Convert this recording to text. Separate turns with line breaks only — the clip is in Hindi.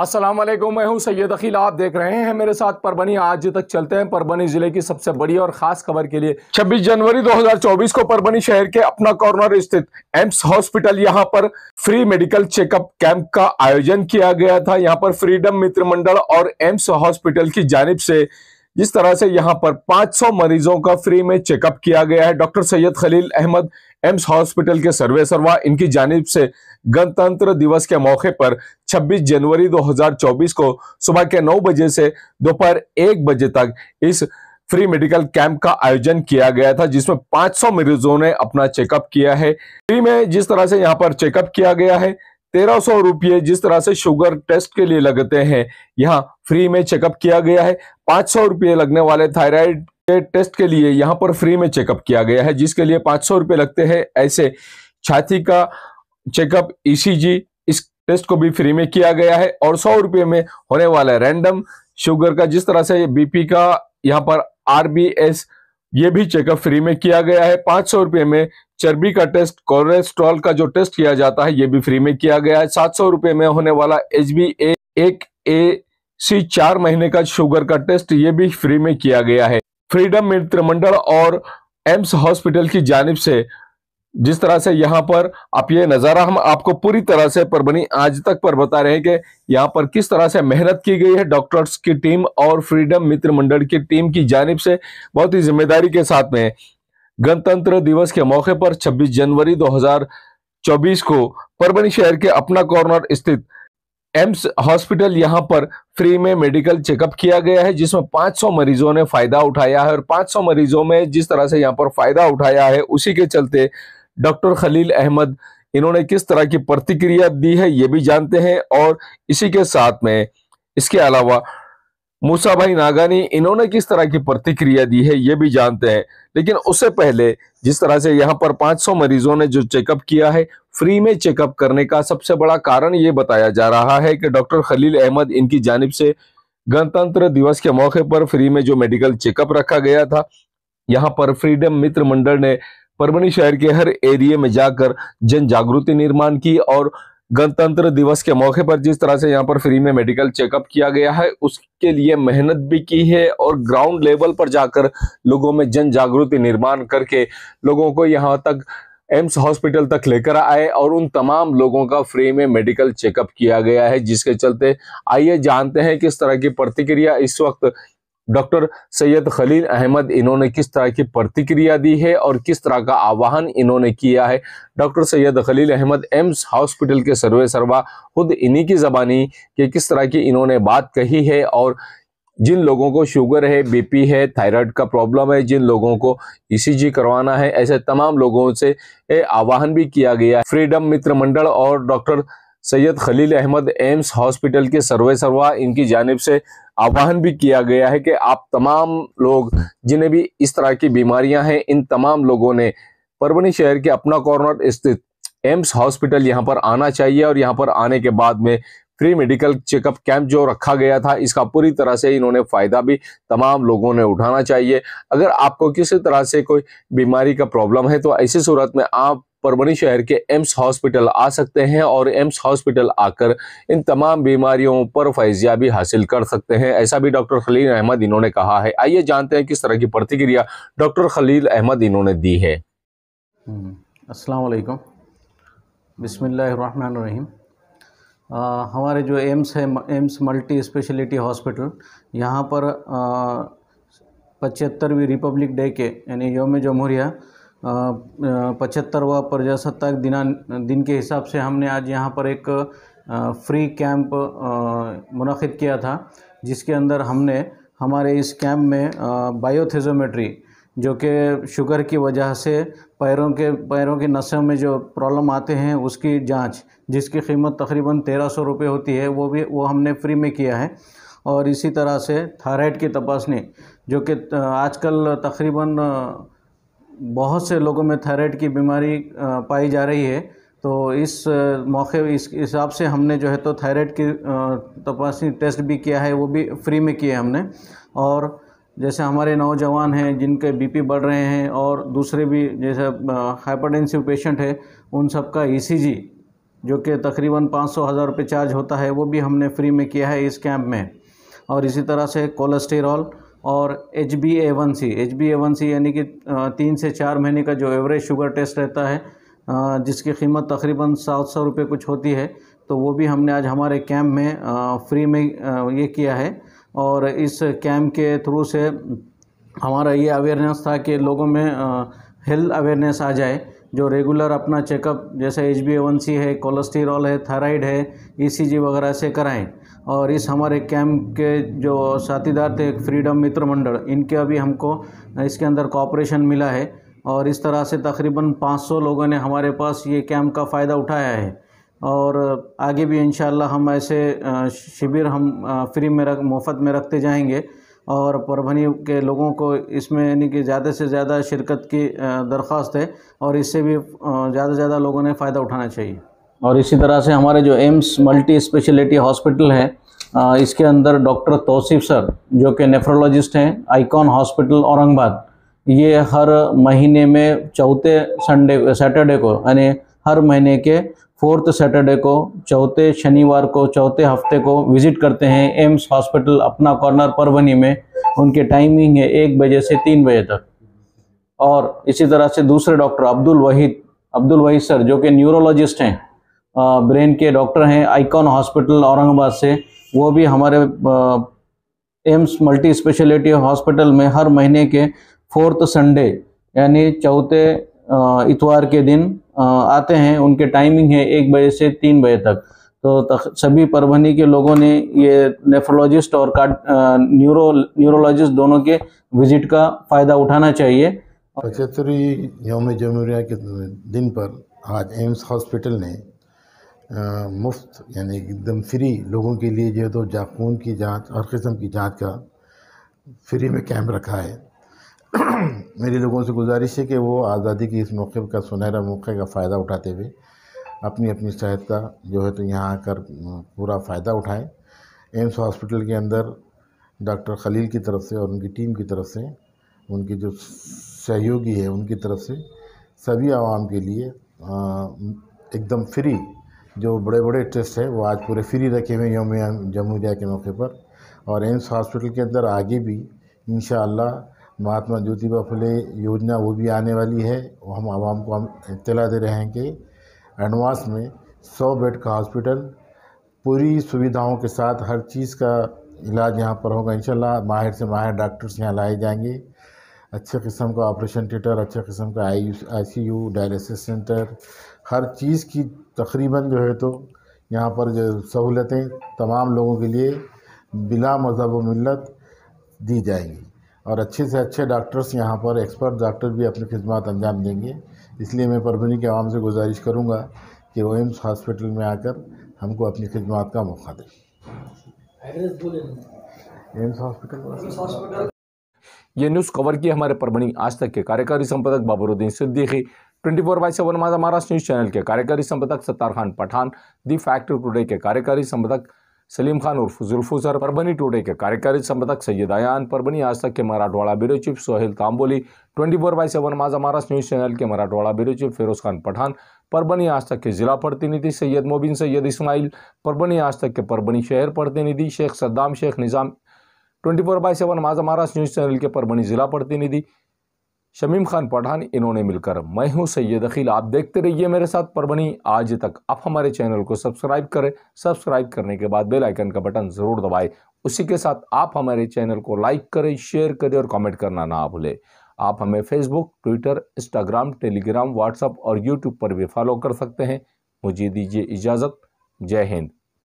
असलम मैं हूं सैयद अखिल आप देख रहे हैं मेरे साथ परबनी आज तक चलते हैं परबनी ज़िले की सबसे बड़ी और ख़ास खबर के लिए 26 जनवरी 2024 को परबनी शहर के अपना कॉर्नर स्थित एम्स हॉस्पिटल यहां पर फ्री मेडिकल चेकअप कैंप का आयोजन किया गया था यहां पर फ्रीडम मित्र मंडल और एम्स हॉस्पिटल की जानब से जिस तरह से यहां पर 500 मरीजों का फ्री में चेकअप किया गया है doctor Syed Khalil Ahmed AIMS hospital के सर्वे सर्वा इनकी जानब से गणतंत्र दिवस के मौके पर 26 जनवरी 2024 को सुबह के 9 बजे से दोपहर 1 बजे तक इस फ्री मेडिकल कैंप का आयोजन किया गया था जिसमें 500 मरीजों ने अपना चेकअप किया है फ्री में जिस तरह से यहाँ पर चेकअप किया गया है तेरह सौ रुपये जिस तरह से शुगर टेस्ट के लिए लगते हैं यहाँ फ्री में चेकअप किया गया है पाँच सौ रुपये लगने वाले थायराइड के टेस्ट के लिए यहाँ पर फ्री में चेकअप किया गया है जिसके लिए पाँच सौ रुपये लगते हैं ऐसे छाती का चेकअप ईसीजी e इस टेस्ट को भी फ्री में किया गया है और सौ रुपये में होने वाला रैंडम शुगर का जिस तरह से बीपी का यहाँ पर आरबीएस ये भी चेकअप फ्री में किया गया है पांच सौ रुपए में चर्बी का टेस्ट कोलेस्ट्रॉल का जो टेस्ट किया जाता है ये भी फ्री में किया गया है सात सौ रुपए में होने वाला एच बी ए एक ए सी चार महीने का शुगर का टेस्ट ये भी फ्री में किया गया है फ्रीडम मित्र मंडल और एम्स हॉस्पिटल की जानब से जिस तरह से यहाँ पर आप ये नज़ारा हम आपको पूरी तरह से परबनी आज तक पर बता रहे हैं कि यहाँ पर किस तरह से मेहनत की गई है डॉक्टर्स की टीम और फ्रीडम मित्र मंडल की टीम की जानिब से बहुत ही जिम्मेदारी के साथ में गणतंत्र दिवस के मौके पर 26 जनवरी 2024 को परबनी शहर के अपना कॉर्नर स्थित एम्स हॉस्पिटल यहां पर फ्री में मेडिकल चेकअप किया गया है जिसमें 500 मरीजों ने फायदा उठाया है और 500 मरीजों में जिस तरह से यहां पर फायदा उठाया है उसी के चलते डॉक्टर खलील अहमद इन्होंने किस तरह की प्रतिक्रिया दी है ये भी जानते हैं और इसी के साथ में इसके अलावा मूसा भाई नागानी इन्होंने किस तरह की प्रतिक्रिया दी है ये भी जानते हैं लेकिन उससे पहले जिस तरह से यहाँ पर 500 मरीजों ने जो चेकअप किया है फ्री में चेकअप करने का सबसे बड़ा कारण ये बताया जा रहा है कि डॉक्टर खलील अहमद इनकी जानब से गणतंत्र दिवस के मौके पर फ्री में जो मेडिकल चेकअप रखा गया था यहाँ पर फ्रीडम मित्र मंडल ने परभणी शहर के हर एरिया में जाकर जन जागृति निर्माण की और गणतंत्र दिवस के मौके पर जिस तरह से यहाँ पर फ्री में मेडिकल चेकअप किया गया है उसके लिए मेहनत भी की है और ग्राउंड लेवल पर जाकर लोगों में जन जागृति निर्माण करके लोगों को यहाँ तक एम्स हॉस्पिटल तक लेकर आए और उन तमाम लोगों का फ्री में मेडिकल चेकअप किया गया है जिसके चलते आइए जानते हैं किस तरह की प्रतिक्रिया इस वक्त डॉक्टर सैयद खलील अहमद इन्होंने किस तरह की प्रतिक्रिया दी है और किस तरह का आह्वान इन्होंने किया है doctor Syed Khalil Ahmed AIMS hospital के सर्वे सर्वा खुद इन्हीं की ज़बानी के किस तरह की इन्होंने बात कही है और जिन लोगों को शुगर है बीपी है थायराइड का प्रॉब्लम है जिन लोगों को ईसीजी e करवाना है ऐसे तमाम लोगों से आह्वान भी किया गया है फ्रीडम मित्र मंडल और doctor Syed Khalil Ahmed AIMS hospital के सर्वे सर्वा इनकी जानब से आह्वान भी किया गया है कि आप तमाम लोग जिन्हें भी इस तरह की बीमारियां हैं इन तमाम लोगों ने परवनी शहर के अपना कॉर्नर स्थित एम्स हॉस्पिटल यहाँ पर आना चाहिए और यहाँ पर आने के बाद में फ्री मेडिकल चेकअप कैंप जो रखा गया था इसका पूरी तरह से इन्होंने फ़ायदा भी तमाम लोगों ने उठाना चाहिए अगर आपको किसी तरह से कोई बीमारी का प्रॉब्लम है तो ऐसी सूरत में आप परवनी शहर के एम्स हॉस्पिटल आ सकते हैं और एम्स हॉस्पिटल आकर इन तमाम बीमारियों पर फैजियाबी हासिल कर सकते हैं ऐसा भी डॉक्टर खलील अहमद इन्होंने कहा है आइए जानते हैं किस तरह की प्रतिक्रिया डॉक्टर खलील अहमद इन्होंने दी है
हम्म, असलकम रहीम हमारे जो एम्स है एम्स मल्टी स्पेशलिटी हॉस्पिटल यहाँ पर पचहत्तरवीं रिपब्लिक डे के यानी योम जमहूरिया पचहत्तरवा प्रजासत्ताक दिना दिन के हिसाब से हमने आज यहाँ पर एक फ्री कैंप मुनद किया था जिसके अंदर हमने हमारे इस कैंप में बायोथेजोमेट्री जो कि शुगर की वजह से पैरों के पैरों के नसों में जो प्रॉब्लम आते हैं उसकी जांच जिसकी कीमत तकरीबन तेरह सौ रुपये होती है वो भी वो हमने फ्री में किया है और इसी तरह से थायराइड की तपासनी जो कि आजकल तकरीबन बहुत से लोगों में थायराइड की बीमारी पाई जा रही है तो इस मौके इस हिसाब से हमने जो है तो थायराइड की तपासी टेस्ट भी किया है वो भी फ्री में किए हमने और जैसे हमारे नौजवान हैं जिनके बीपी बढ़ रहे हैं और दूसरे भी जैसे हाइपरटेंसिव पेशेंट है उन सबका ईसीजी जो कि तकरीबन पाँच सौ हज़ार रुपये चार्ज होता है वो भी हमने फ्री में किया है इस कैंप में और इसी तरह से कोलेस्टेरॉल और H B A one C H B A one C यानी कि तीन से चार महीने का जो एवरेज शुगर टेस्ट रहता है जिसकी कीमत तकरीबन सात सौ रुपये कुछ होती है तो वो भी हमने आज हमारे कैंप में फ्री में ये किया है और इस कैंप के थ्रू से हमारा ये अवेयरनेस था कि लोगों में हेल्थ अवेयरनेस आ जाए जो रेगुलर अपना चेकअप जैसे एच बी है कोलेस्टेरॉल है थायराइड है ई e वगैरह से कराएं और इस हमारे कैम्प के जो साथीदार थे फ्रीडम मित्र मंडल इनके अभी हमको इसके अंदर कॉपरेशन मिला है और इस तरह से तकरीबन 500 लोगों ने हमारे पास ये कैम्प का फ़ायदा उठाया है और आगे भी इन हम ऐसे शिविर हम फ्री में रख मुफ्त में रखते जाएंगे और परभनी के लोगों को इसमें यानी कि ज़्यादा से ज़्यादा शिरकत की दरख्वास्त है और इससे भी ज़्यादा से ज़्यादा लोगों ने फ़ायदा उठाना चाहिए और इसी तरह से हमारे जो एम्स मल्टी स्पेशलिटी हॉस्पिटल है इसके अंदर डॉक्टर तोसिफ़ सर जो कि नेफ्रोलॉजिस्ट हैं आइकॉन हॉस्पिटल औरंगाबाद ये हर महीने में चौथे संडे सैटरडे को यानी हर महीने के फोर्थ सैटरडे को चौथे शनिवार को चौथे हफ्ते को विजिट करते हैं एम्स हॉस्पिटल अपना कॉर्नर परवनी में उनके टाइमिंग है एक बजे से तीन बजे तक और इसी तरह से दूसरे डॉक्टर अब्दुल वहीद अब्दुल वहीद सर जो कि न्यूरोलॉजिस्ट हैं ब्रेन के डॉक्टर हैं आइकॉन हॉस्पिटल औरंगाबाद से वो भी हमारे एम्स मल्टी स्पेशलिटी हॉस्पिटल में हर महीने के फोर्थ संडे यानी चौथे इतवार के दिन आते हैं उनके टाइमिंग है एक बजे से तीन बजे तक तो तक, सभी परभनी के लोगों ने ये नेफ्रोलॉजिस्ट और कार्ड न्यूरो न्यूरोलॉजिस्ट दोनों के विजिट का
फ़ायदा उठाना चाहिए पचहत्तरवीं योम जमहूरिया के दिन पर आज एम्स हॉस्पिटल ने आ, मुफ्त यानी एकदम फ्री लोगों के लिए जो है तो जाखून की जांच और किस्म की जांच का फ्री में कैंप रखा है मेरी लोगों से गुजारिश है कि वो आज़ादी के इस मौके का सुनहरा मौके का फ़ायदा उठाते हुए अपनी अपनी सेहत का जो है तो यहाँ आकर पूरा फ़ायदा उठाएं एम्स हॉस्पिटल के अंदर डॉक्टर खलील की तरफ से और उनकी टीम की तरफ से उनकी जो सहयोगी है उनकी तरफ से सभी आवाम के लिए एकदम फ्री जो बड़े बड़े टेस्ट हैं वो आज पूरे फ्री रखे हुए योम जमहूरिया के मौके पर और एम्स हॉस्पिटल के अंदर आगे भी इन महात्मा ज्योतिबा फुले योजना वो भी आने वाली है वो हम आवाम को हम इतला दे रहे हैं कि एडवांस में सौ बेड का हॉस्पिटल पूरी सुविधाओं के साथ हर चीज़ का इलाज यहाँ पर होगा इंशाल्लाह माहिर से माहिर डॉक्टर्स यहाँ लाए जाएंगे अच्छे किस्म का ऑपरेशन थिएटर अच्छे किस्म का I I C U dialysis centre हर चीज़ की तकरीबन जो है तो यहाँ पर जो सहूलतें तमाम लोगों के लिए बिला मजहब मिलत दी जाएंगी और अच्छे से अच्छे डॉक्टर्स यहाँ पर एक्सपर्ट डॉक्टर भी अपनी खिदमत अंजाम देंगे इसलिए मैं परभनी के आवाम से गुजारिश करूँगा कि वो एम्स हॉस्पिटल में आकर हमको अपनी खिदमत का मौका दें एम्स हॉस्पिटल
ये न्यूज़ कवर की हमारे परभणी आज तक के कार्यकारी संपादक Babaruddin Siddiqui twenty four by seven Maharashtra news channel के कार्यकारी संपादक Sattar Khan Pathan the factory today के कार्यकारी संपादक सलीम खान उर्फ जुल्फुजर परभनी टुडे के कार्यकारी संपादक सैयद अयान परभनी आज तक के Marathwada bureau chief Sohail Tamboli 24 four by seven Majha Maharashtra news channel के मराठवाड़ा ब्यूरो चीफ फिरोज खान पठान परभनी आज तक के जिला प्रतिनिधि सैयद मोबिन सैयद इस्माइल परभनी आज तक के परभनी शहर प्रतिनिधि Shaikh Saddam Shaikh Nizam twenty four by seven Majha Maharashtra news channel के परभनी जिला प्रतिनिधि शमीम खान पठान इन्होंने मिलकर मैं हूं सैयद अखिल आप देखते रहिए मेरे साथ परवनी आज तक आप हमारे चैनल को सब्सक्राइब करें सब्सक्राइब करने के बाद बेल आइकन का बटन ज़रूर दबाएं उसी के साथ आप हमारे चैनल को लाइक करें शेयर करें और कमेंट करना ना भूलें आप हमें Facebook Twitter Instagram Telegram WhatsApp और यूट्यूब पर भी फॉलो कर सकते हैं मुझे दीजिए इजाज़त जय हिंद